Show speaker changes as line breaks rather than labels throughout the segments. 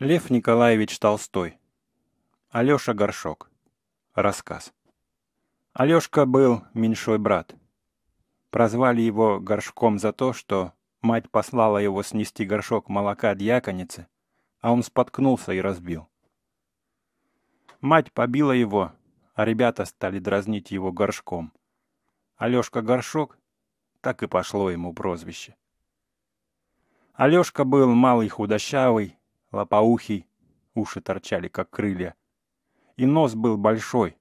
Лев Николаевич Толстой. Алёша Горшок. Рассказ. Алёшка был меньшой брат. Прозвали его Горшком за то, что мать послала его снести горшок молока дьяконицы, а он споткнулся и разбил. Мать побила его, а ребята стали дразнить его горшком. Алёшка Горшок, так и пошло ему прозвище. Алёшка был малый худощавый, лопоухий, уши торчали, как крылья. И нос был большой.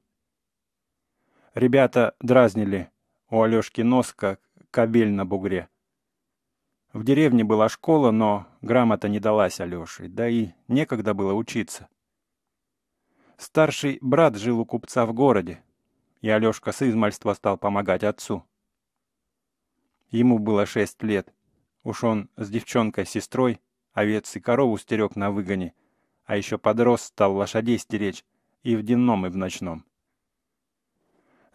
Ребята дразнили у Алешки нос, как кабель на бугре. В деревне была школа, но грамота не далась Алёше, да и некогда было учиться. Старший брат жил у купца в городе, и Алёшка с измальства стал помогать отцу. Ему было шесть лет. Уж он с девчонкой-сестрой овец и корову стерег на выгоне, а еще подрос стал лошадей стеречь и в дневном, и в ночном.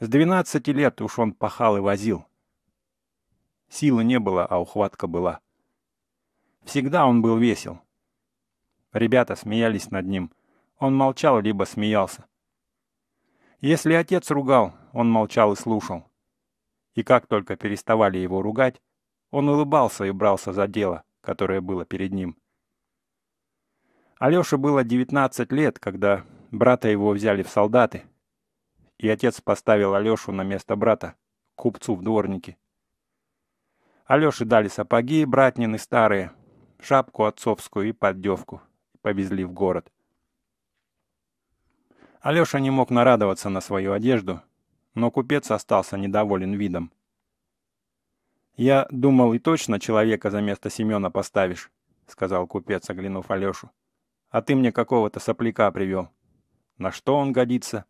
С двенадцати лет уж он пахал и возил. Силы не было, а ухватка была. Всегда он был весел. Ребята смеялись над ним. Он молчал, либо смеялся. Если отец ругал, он молчал и слушал. И как только переставали его ругать, он улыбался и брался за дело которое было перед ним. Алёше было 19 лет, когда брата его взяли в солдаты, и отец поставил Алёшу на место брата, купцу в дворнике. Алёше дали сапоги братнины старые, шапку отцовскую и поддевку, и повезли в город. Алёша не мог нарадоваться на свою одежду, но купец остался недоволен видом. «Я думал, и точно человека за место Семена поставишь», — сказал купец, оглянув Алешу. «А ты мне какого-то сопляка привел. На что он годится?»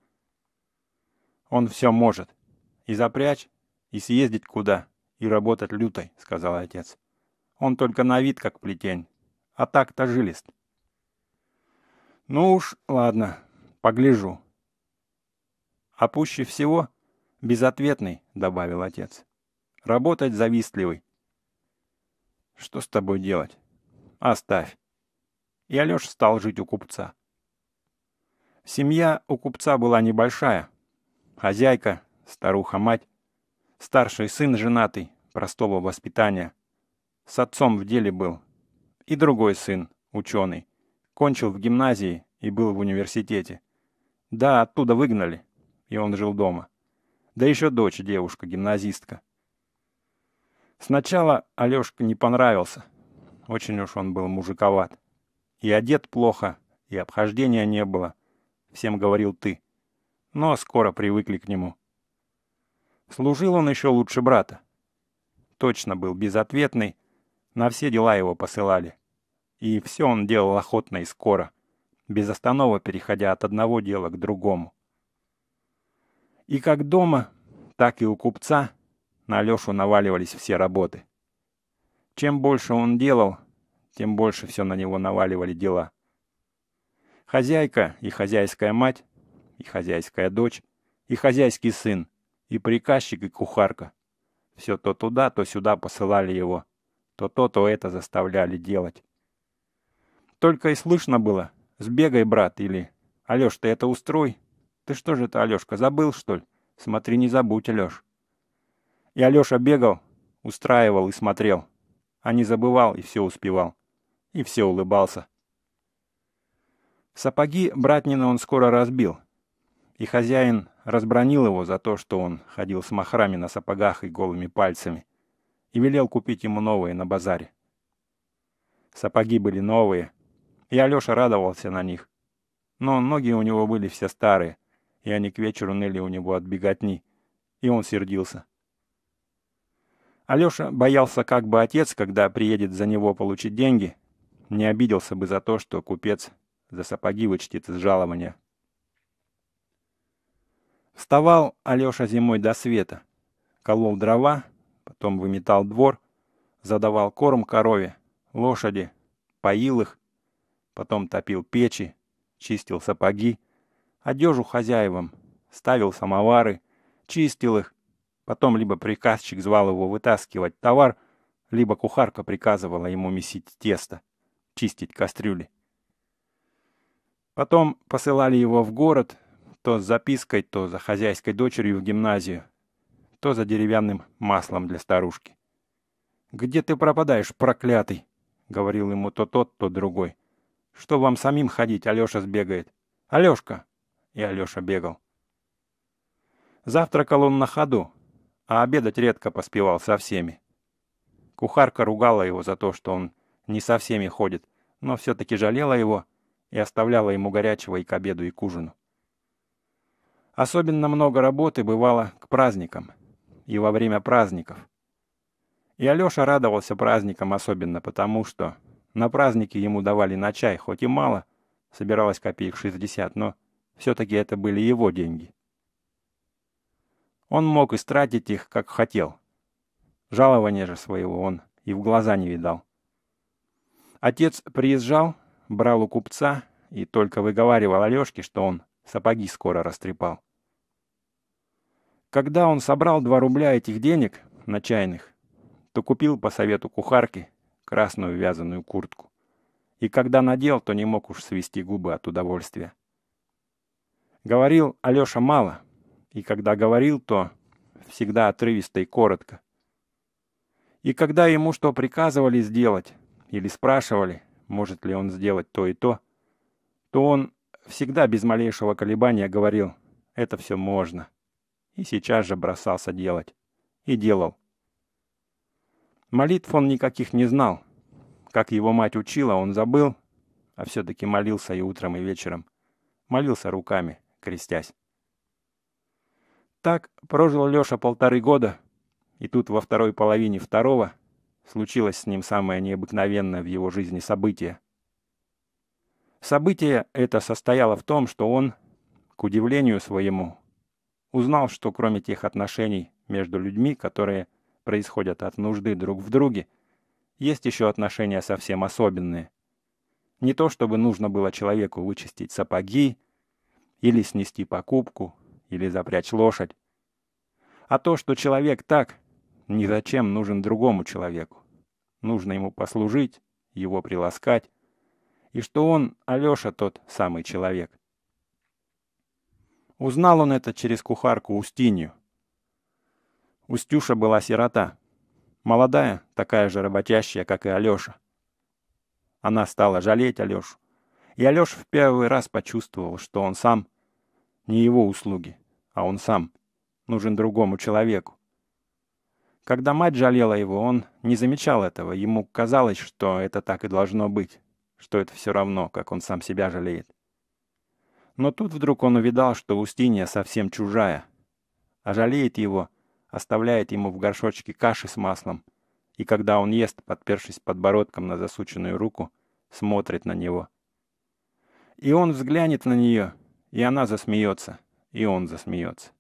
«Он все может. И запрячь, и съездить куда, и работать лютой», — сказал отец. «Он только на вид как плетень, а так-то жилист». «Ну уж, ладно, погляжу». «А пуще всего безответный», — добавил отец. Работать завистливый. Что с тобой делать? Оставь. И Алеша стал жить у купца. Семья у купца была небольшая. Хозяйка, старуха-мать, старший сын женатый, простого воспитания. С отцом в деле был. И другой сын, ученый. Кончил в гимназии и был в университете. Да, оттуда выгнали, и он жил дома. Да еще дочь девушка, гимназистка. Сначала Алешка не понравился. Очень уж он был мужиковат. И одет плохо, и обхождения не было. Всем говорил ты. Но скоро привыкли к нему. Служил он еще лучше брата. Точно был безответный, на все дела его посылали. И все он делал охотно и скоро, без останова переходя от одного дела к другому. И как дома, так и у купца – на Алешу наваливались все работы. Чем больше он делал, тем больше все на него наваливали дела. Хозяйка и хозяйская мать, и хозяйская дочь, и хозяйский сын, и приказчик, и кухарка. Все то туда, то сюда посылали его, то то, то это заставляли делать. Только и слышно было «Сбегай, брат!» или «Алеш, ты это устрой!» «Ты что же это, Алешка, забыл, что ли? Смотри, не забудь, Алеш!» И Алёша бегал, устраивал и смотрел. А не забывал и все успевал. И все улыбался. Сапоги братнина он скоро разбил. И хозяин разбронил его за то, что он ходил с махрами на сапогах и голыми пальцами. И велел купить ему новые на базаре. Сапоги были новые, и Алёша радовался на них. Но ноги у него были все старые, и они к вечеру ныли у него от беготни, и он сердился. Алеша боялся, как бы отец, когда приедет за него получить деньги, не обиделся бы за то, что купец за сапоги вычтет с жалования. Вставал Алеша зимой до света, колол дрова, потом выметал двор, задавал корм корове, лошади, поил их, потом топил печи, чистил сапоги, одежу хозяевам, ставил самовары, чистил их, Потом либо приказчик звал его вытаскивать товар, либо кухарка приказывала ему месить тесто, чистить кастрюли. Потом посылали его в город, то с запиской, то за хозяйской дочерью в гимназию, то за деревянным маслом для старушки. «Где ты пропадаешь, проклятый?» — говорил ему то тот, то другой. «Что вам самим ходить, Алеша сбегает?» «Алешка!» — и Алеша бегал. Завтракал он на ходу, а обедать редко поспевал со всеми. Кухарка ругала его за то, что он не со всеми ходит, но все-таки жалела его и оставляла ему горячего и к обеду, и к ужину. Особенно много работы бывало к праздникам и во время праздников. И Алеша радовался праздникам особенно потому, что на праздники ему давали на чай, хоть и мало, собиралось копеек 60, но все-таки это были его деньги. Он мог истратить их, как хотел. Жалования же своего он и в глаза не видал. Отец приезжал, брал у купца и только выговаривал Алешке, что он сапоги скоро растрепал. Когда он собрал два рубля этих денег, на чайных, то купил по совету кухарки красную вязаную куртку. И когда надел, то не мог уж свести губы от удовольствия. Говорил Алеша мало — и когда говорил, то всегда отрывисто и коротко. И когда ему что приказывали сделать или спрашивали, может ли он сделать то и то, то он всегда без малейшего колебания говорил «это все можно» и сейчас же бросался делать. И делал. Молитв он никаких не знал. Как его мать учила, он забыл, а все-таки молился и утром, и вечером. Молился руками, крестясь. Так прожил Леша полторы года, и тут во второй половине второго случилось с ним самое необыкновенное в его жизни событие. Событие это состояло в том, что он, к удивлению своему, узнал, что кроме тех отношений между людьми, которые происходят от нужды друг в друге, есть еще отношения совсем особенные. Не то чтобы нужно было человеку вычистить сапоги или снести покупку, или запрячь лошадь. А то, что человек так, ни зачем нужен другому человеку. Нужно ему послужить, его приласкать, и что он, Алеша, тот самый человек. Узнал он это через кухарку Устинью. Устюша была сирота. Молодая, такая же работящая, как и Алеша. Она стала жалеть Алешу. И Алеша в первый раз почувствовал, что он сам не его услуги, а он сам нужен другому человеку. Когда мать жалела его, он не замечал этого, ему казалось, что это так и должно быть, что это все равно, как он сам себя жалеет. Но тут вдруг он увидал, что Устинья совсем чужая, а жалеет его, оставляет ему в горшочке каши с маслом, и когда он ест, подпершись подбородком на засученную руку, смотрит на него. И он взглянет на нее, и она засмеется, и он засмеется.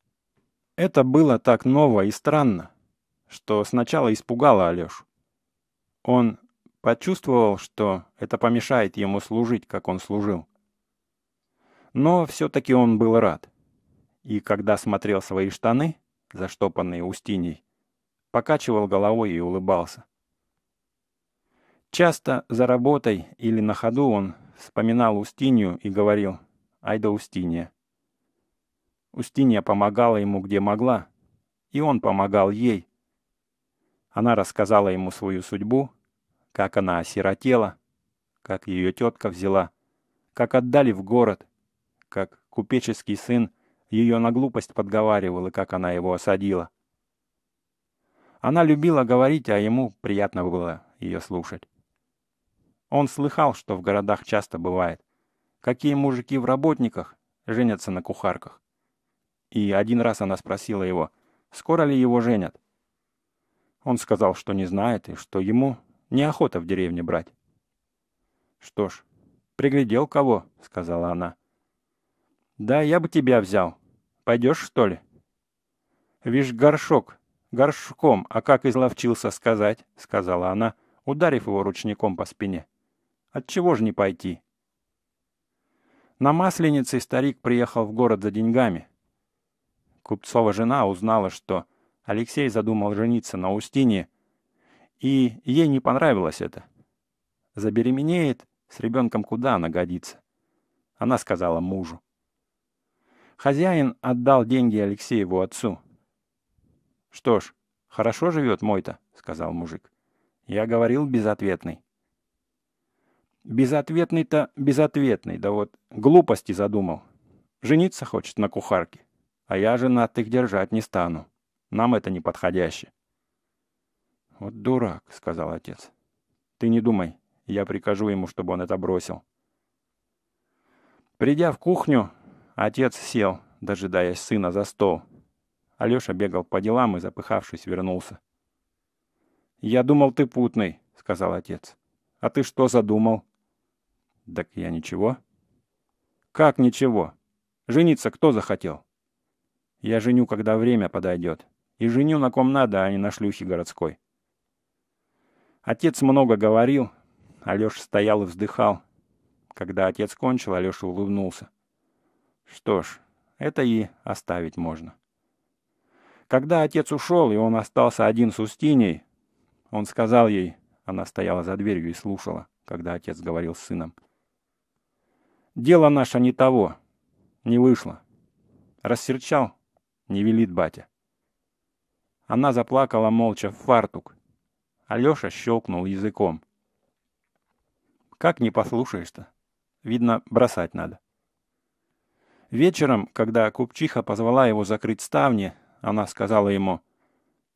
Это было так ново и странно, что сначала испугало Алешу. Он почувствовал, что это помешает ему служить, как он служил. Но все-таки он был рад. И когда смотрел свои штаны, заштопанные Устиней, покачивал головой и улыбался. Часто за работой или на ходу он вспоминал Устинью и говорил «Ай да Устинья». Устинья помогала ему где могла, и он помогал ей. Она рассказала ему свою судьбу, как она осиротела, как ее тетка взяла, как отдали в город, как купеческий сын ее на глупость подговаривал и как она его осадила. Она любила говорить, а ему приятно было ее слушать. Он слыхал, что в городах часто бывает. Какие мужики в работниках женятся на кухарках и один раз она спросила его, скоро ли его женят. Он сказал, что не знает и что ему неохота в деревне брать. «Что ж, приглядел кого?» — сказала она. «Да, я бы тебя взял. Пойдешь, что ли?» «Вишь, горшок, горшком, а как изловчился сказать?» — сказала она, ударив его ручником по спине. «Отчего же не пойти?» На Масленице старик приехал в город за деньгами — Купцова жена узнала, что Алексей задумал жениться на Устине, и ей не понравилось это. Забеременеет, с ребенком куда она годится? Она сказала мужу. Хозяин отдал деньги Алексееву отцу. «Что ж, хорошо живет мой-то», — сказал мужик. Я говорил безответный. Безответный-то безответный, да вот глупости задумал. Жениться хочет на кухарке. А я женатых держать не стану. Нам это не подходяще. Вот дурак, сказал отец. Ты не думай, я прикажу ему, чтобы он это бросил. Придя в кухню, отец сел, дожидаясь сына за стол. Алеша бегал по делам и, запыхавшись, вернулся. «Я думал, ты путный», — сказал отец. «А ты что задумал?» «Так я ничего». «Как ничего? Жениться кто захотел?» Я женю, когда время подойдет. И женю на ком надо, а не на шлюхе городской. Отец много говорил. Алеша стоял и вздыхал. Когда отец кончил, Алеша улыбнулся. Что ж, это и оставить можно. Когда отец ушел, и он остался один с Устиней, он сказал ей, она стояла за дверью и слушала, когда отец говорил с сыном. «Дело наше не того. Не вышло. Рассерчал, не велит батя. Она заплакала молча в фартук. Алеша щелкнул языком. Как не послушаешь-то? Видно, бросать надо. Вечером, когда купчиха позвала его закрыть ставни, она сказала ему,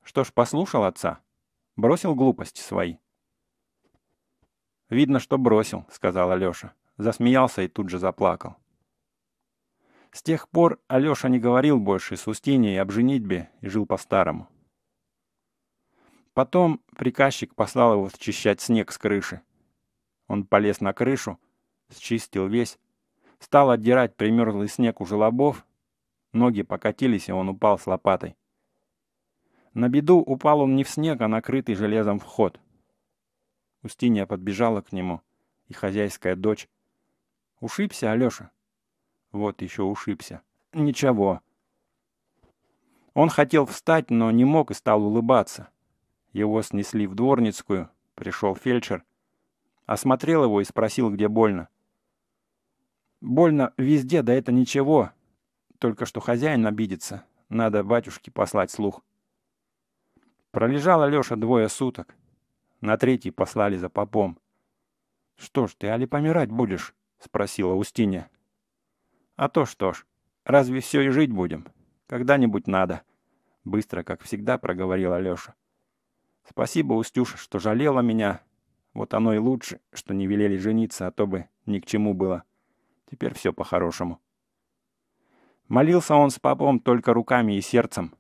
что ж послушал отца, бросил глупости свои. «Видно, что бросил», — сказал Алеша. Засмеялся и тут же заплакал. С тех пор Алеша не говорил больше с Устиньей об женитьбе и жил по-старому. Потом приказчик послал его счищать снег с крыши. Он полез на крышу, счистил весь, стал отдирать примерзлый снег у желобов, ноги покатились, и он упал с лопатой. На беду упал он не в снег, а накрытый железом вход. Устинья подбежала к нему, и хозяйская дочь. «Ушибся, Алеша?» Вот еще ушибся. Ничего. Он хотел встать, но не мог и стал улыбаться. Его снесли в дворницкую, пришел фельдшер. Осмотрел его и спросил, где больно. «Больно везде, да это ничего. Только что хозяин обидится. Надо батюшке послать слух». Пролежал Алеша двое суток. На третий послали за попом. «Что ж ты, али помирать будешь?» — спросила Устиня. А то что ж, разве все и жить будем? Когда-нибудь надо. Быстро, как всегда, проговорила Леша. Спасибо, Устюша, что жалела меня. Вот оно и лучше, что не велели жениться, а то бы ни к чему было. Теперь все по-хорошему. Молился он с попом только руками и сердцем.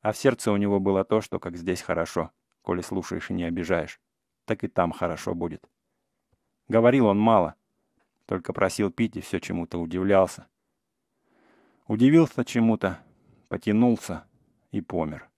А в сердце у него было то, что как здесь хорошо. Коли слушаешь и не обижаешь, так и там хорошо будет. Говорил он мало, только просил пить и все чему-то удивлялся. Удивился чему-то, потянулся и помер.